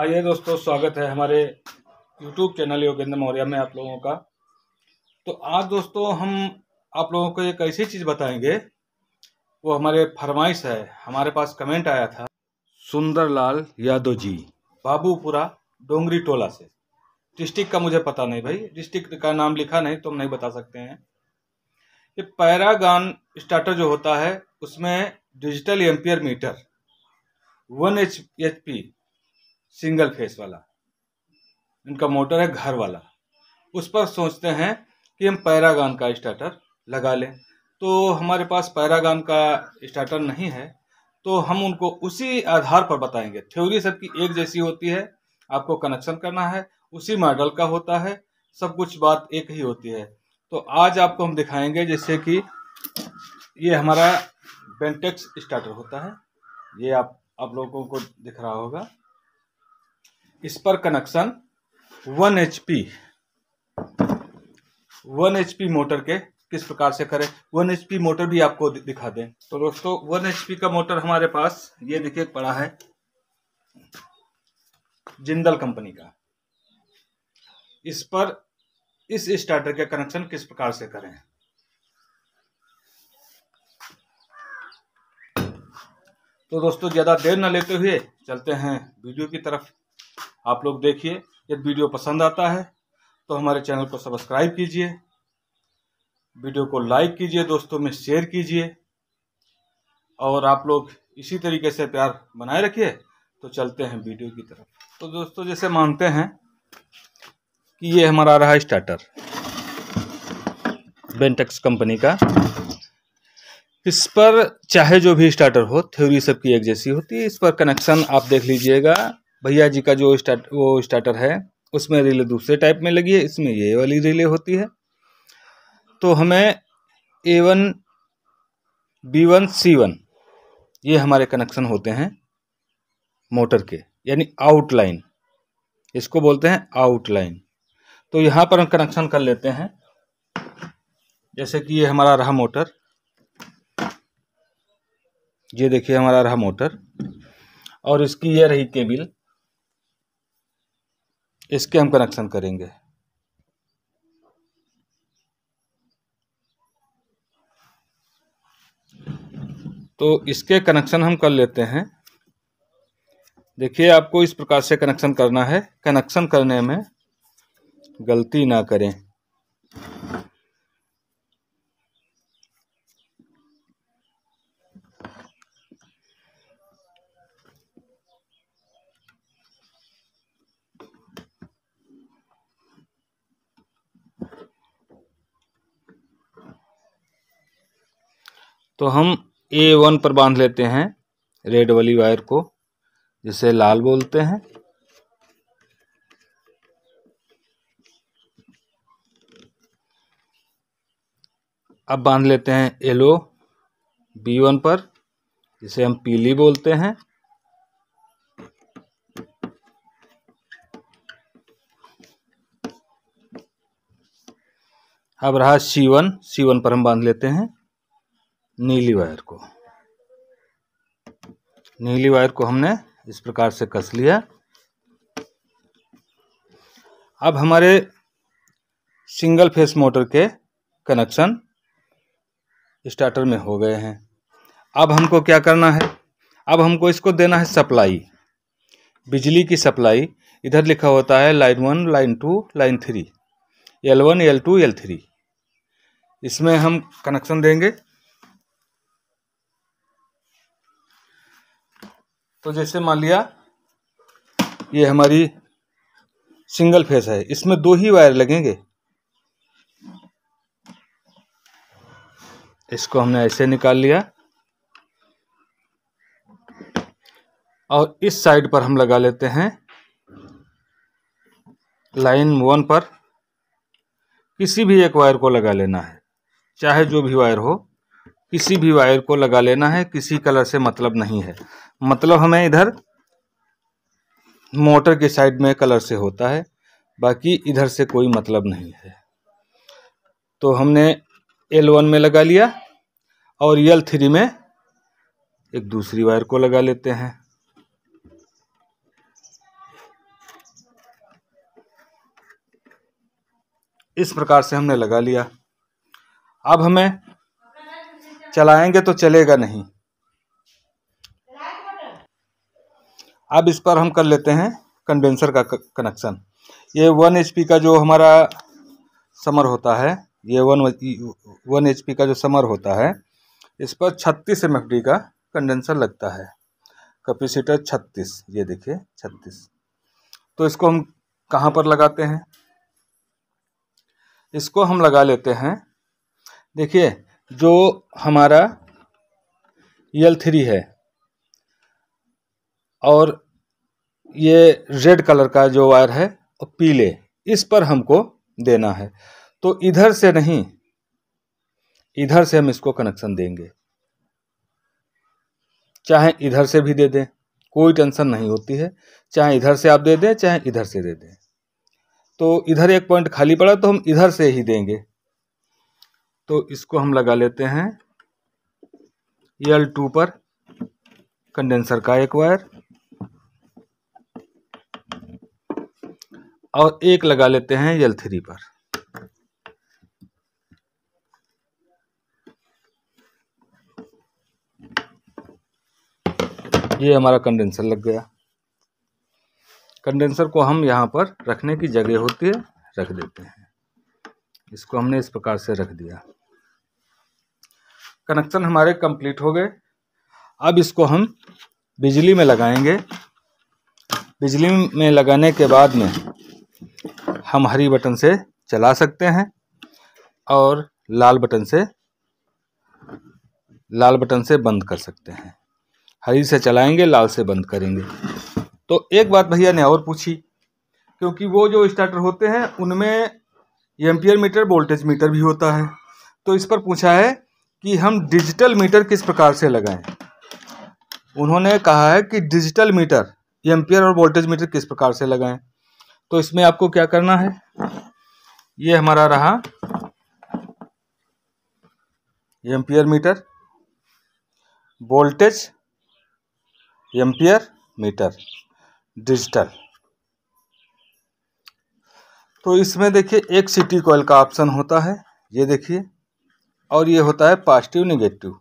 आइए दोस्तों स्वागत है हमारे यूट्यूब चैनल योगेंद्र मौर्य में आप लोगों का तो आज दोस्तों हम आप लोगों को एक ऐसी चीज़ बताएंगे वो हमारे फरमाइश है हमारे पास कमेंट आया था सुंदरलाल यादव जी बाबूपुरा डोंगरी टोला से डिस्ट्रिक्ट का मुझे पता नहीं भाई डिस्ट्रिक्ट का नाम लिखा नहीं तो हम नहीं बता सकते हैं ये पैरागान स्टार्टर जो होता है उसमें digital ampere meter one H H P single phase वाला इनका मोटर है घर वाला उस पर सोचते हैं कि हम पैरागान का स्टार्टर लगा लें तो हमारे पास पैरागान का स्टार्टर नहीं है तो हम उनको उसी आधार पर बताएंगे थ्योरी सबकी एक जैसी होती है आपको कनेक्शन करना है उसी मॉडल का होता है सब कुछ बात एक ही होती है तो आज आपको हम दिखाएंगे जैसे कि ये हमारा बेंटेक्स स्टार्टर होता है ये आप आप लोगों को दिख रहा होगा इस पर connection 1 HP one HP motor के किस प्रकार से करें 1 एचपी मोटर भी आपको दिखा दें तो दोस्तों 1 एचपी का मोटर हमारे पास ये देखिए पड़ा है जिंदल कंपनी का इस पर इस स्टार्टर के कनेक्शन किस प्रकार से करें तो दोस्तों ज़्यादा देर न लेते हुए चलते हैं वीडियो की तरफ आप लोग देखिए यदि वीडियो पसंद आता है तो हमारे चैनल को सब्सक्राइब कीजिए वीडियो को लाइक कीजिए दोस्तों में शेयर कीजिए और आप लोग इसी तरीके से प्यार बनाए रखिए तो चलते हैं वीडियो की तरफ तो दोस्तों जैसे मानते हैं कि ये हमारा आ रहा स्टार्टर बेंटेक्स कंपनी का इस पर चाहे जो भी स्टार्टर हो थ्योरी सबकी एक जैसी होती है इस पर कनेक्शन आप देख लीजिएगा भैया जी का जो स्टार्ट वो स्टार्टर है उसमें रिले दूसरे टाइप में लगी है इसमें ये वाली रिले होती है तो हमें A one B one C one ये हमारे कनेक्शन होते हैं मोटर के यानी आउटलाइन इसको बोलते हैं आउटलाइन तो यहाँ पर हम कनेक्शन कर लेते हैं जैसे कि ये हमारा रहा मोटर ये देखिए हमारा रहा मोटर और इसकी ये रही केबिल इसके हम कनेक्शन करेंगे तो इसके कनेक्शन हम कर लेते हैं देखिए आपको इस प्रकार से कनेक्शन करना है कनेक्शन करने में गलती ना करें तो हम ए वन पर बांध लेते हैं रेड वाली वायर को जिसे लाल बोलते हैं अब बांध लेते हैं येलो बी वन पर जिसे हम पीली बोलते हैं अब रहा सी वन सी वन पर हम बांध लेते हैं नीली वायर को नीली वायर को हमने इस प्रकार से कस लिया अब हमारे सिंगल फेस मोटर के कनेक्शन स्टार्टर में हो गए हैं अब हमको क्या करना है अब हमको इसको देना है सप्लाई बिजली की सप्लाई इधर लिखा होता है line one line two line three L one L two L three इसमें हम कनेक्शन देंगे तो जैसे मान लिया ये हमारी सिंगल फेस है इसमें दो ही वायर लगेंगे इसको हमने ऐसे निकाल लिया और इस साइड पर हम लगा लेते हैं लाइन वन पर किसी भी एक वायर को लगा लेना है चाहे जो भी वायर हो किसी भी वायर को लगा लेना है किसी कलर से मतलब नहीं है मतलब हमें इधर मोटर के साइड में कलर से होता है बाकी इधर से कोई मतलब नहीं है तो हमने एल वन में लगा लिया और एल थ्री में एक दूसरी वायर को लगा लेते हैं इस प्रकार से हमने लगा लिया अब हमें चलाएंगे तो चलेगा नहीं अब इस पर हम कर लेते हैं कंडेंसर का कनेक्शन ये वन एच का जो हमारा समर होता है ये वन वन एच का जो समर होता है इस पर छत्तीस एम का कंडेंसर लगता है कैपेसिटर छत्तीस ये देखिए छत्तीस तो इसको हम कहाँ पर लगाते हैं इसको हम लगा लेते हैं देखिए जो हमारा यल थ्री है और ये रेड कलर का जो वायर है और पीले इस पर हमको देना है तो इधर से नहीं इधर से हम इसको कनेक्शन देंगे चाहे इधर से भी दे दें कोई टेंशन नहीं होती है चाहे इधर से आप दे दें चाहे इधर से दे दें तो इधर एक पॉइंट खाली पड़ा तो हम इधर से ही देंगे तो इसको हम लगा लेते हैं एल टू पर कंडेंसर का एक वायर और एक लगा लेते हैं एल थ्री पर ये हमारा कंडेंसर लग गया कंडेंसर को हम यहाँ पर रखने की जगह होती है रख देते हैं इसको हमने इस प्रकार से रख दिया कनेक्शन हमारे कंप्लीट हो गए अब इसको हम बिजली में लगाएंगे बिजली में लगाने के बाद में हम हरी बटन से चला सकते हैं और लाल बटन से लाल बटन से बंद कर सकते हैं हरी से चलाएंगे लाल से बंद करेंगे तो एक बात भैया ने और पूछी क्योंकि वो जो स्टार्टर होते हैं उनमें एम्पियर मीटर वोल्टेज मीटर भी होता है तो इस पर पूछा है कि हम डिजिटल मीटर किस प्रकार से लगाएं उन्होंने कहा है कि डिजिटल मीटर एम्पियर और वोल्टेज मीटर किस प्रकार से लगाएं तो इसमें आपको क्या करना है ये हमारा रहा ampere meter voltage ampere meter digital तो इसमें देखिए एक सिटी कॉयल का ऑप्शन होता है ये देखिए और ये होता है पॉजिटिव निगेटिव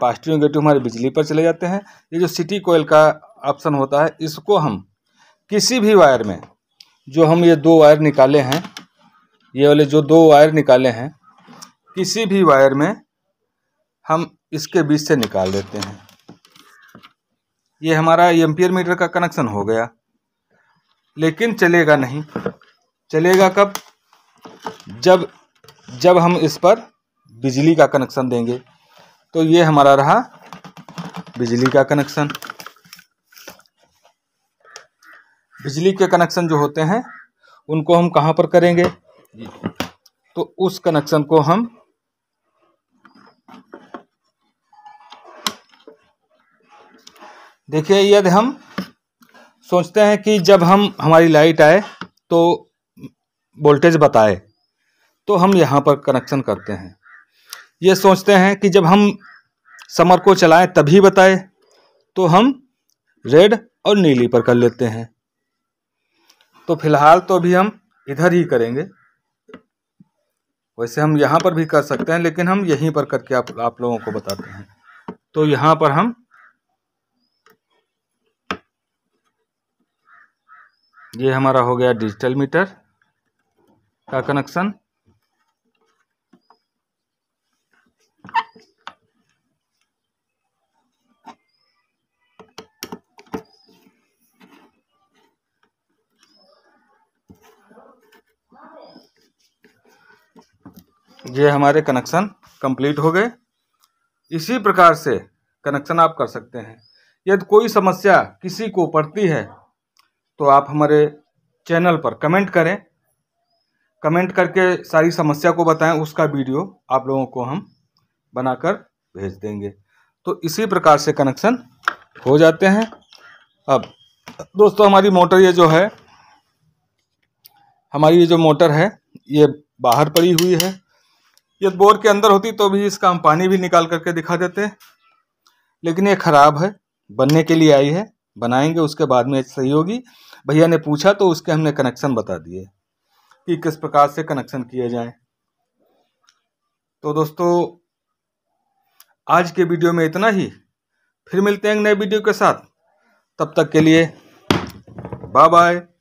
पॉजिटिव निगेटिव हमारे बिजली पर चले जाते हैं ये जो सिटी कोयल का ऑप्शन होता है इसको हम किसी भी वायर में जो हम ये दो वायर निकाले हैं ये वाले जो दो वायर निकाले हैं किसी भी वायर में हम इसके बीच से निकाल देते हैं ये हमारा एम्पियर मीटर का कनेक्शन हो गया लेकिन चलेगा नहीं चलेगा कब जब जब हम इस पर बिजली का कनेक्शन देंगे तो ये हमारा रहा बिजली का कनेक्शन बिजली के कनेक्शन जो होते हैं उनको हम कहाँ पर करेंगे तो उस कनेक्शन को हम देखिए यदि हम सोचते हैं कि जब हम हमारी लाइट आए तो वोल्टेज बताए तो हम यहाँ पर कनेक्शन करते हैं ये सोचते हैं कि जब हम समर को चलाएं तभी बताए तो हम रेड और नीली पर कर लेते हैं तो फिलहाल तो अभी हम इधर ही करेंगे वैसे हम यहाँ पर भी कर सकते हैं लेकिन हम यहीं पर करके आप आप लोगों को बताते हैं तो यहाँ पर हम ये हमारा हो गया डिजिटल मीटर का कनेक्शन ये हमारे कनेक्शन कंप्लीट हो गए इसी प्रकार से कनेक्शन आप कर सकते हैं यदि कोई समस्या किसी को पड़ती है तो आप हमारे चैनल पर कमेंट करें कमेंट करके सारी समस्या को बताएं उसका वीडियो आप लोगों को हम बनाकर भेज देंगे तो इसी प्रकार से कनेक्शन हो जाते हैं अब दोस्तों हमारी मोटर ये जो है हमारी ये जो मोटर है ये बाहर पड़ी हुई है यदि बोर के अंदर होती तो भी इसका हम पानी भी निकाल करके दिखा देते लेकिन ये ख़राब है बनने के लिए आई है बनाएंगे उसके बाद में सही होगी भैया ने पूछा तो उसके हमने कनेक्शन बता दिए कि किस प्रकार से कनेक्शन किए जाए तो दोस्तों आज के वीडियो में इतना ही फिर मिलते हैं नए वीडियो के साथ तब तक के लिए बाय बाय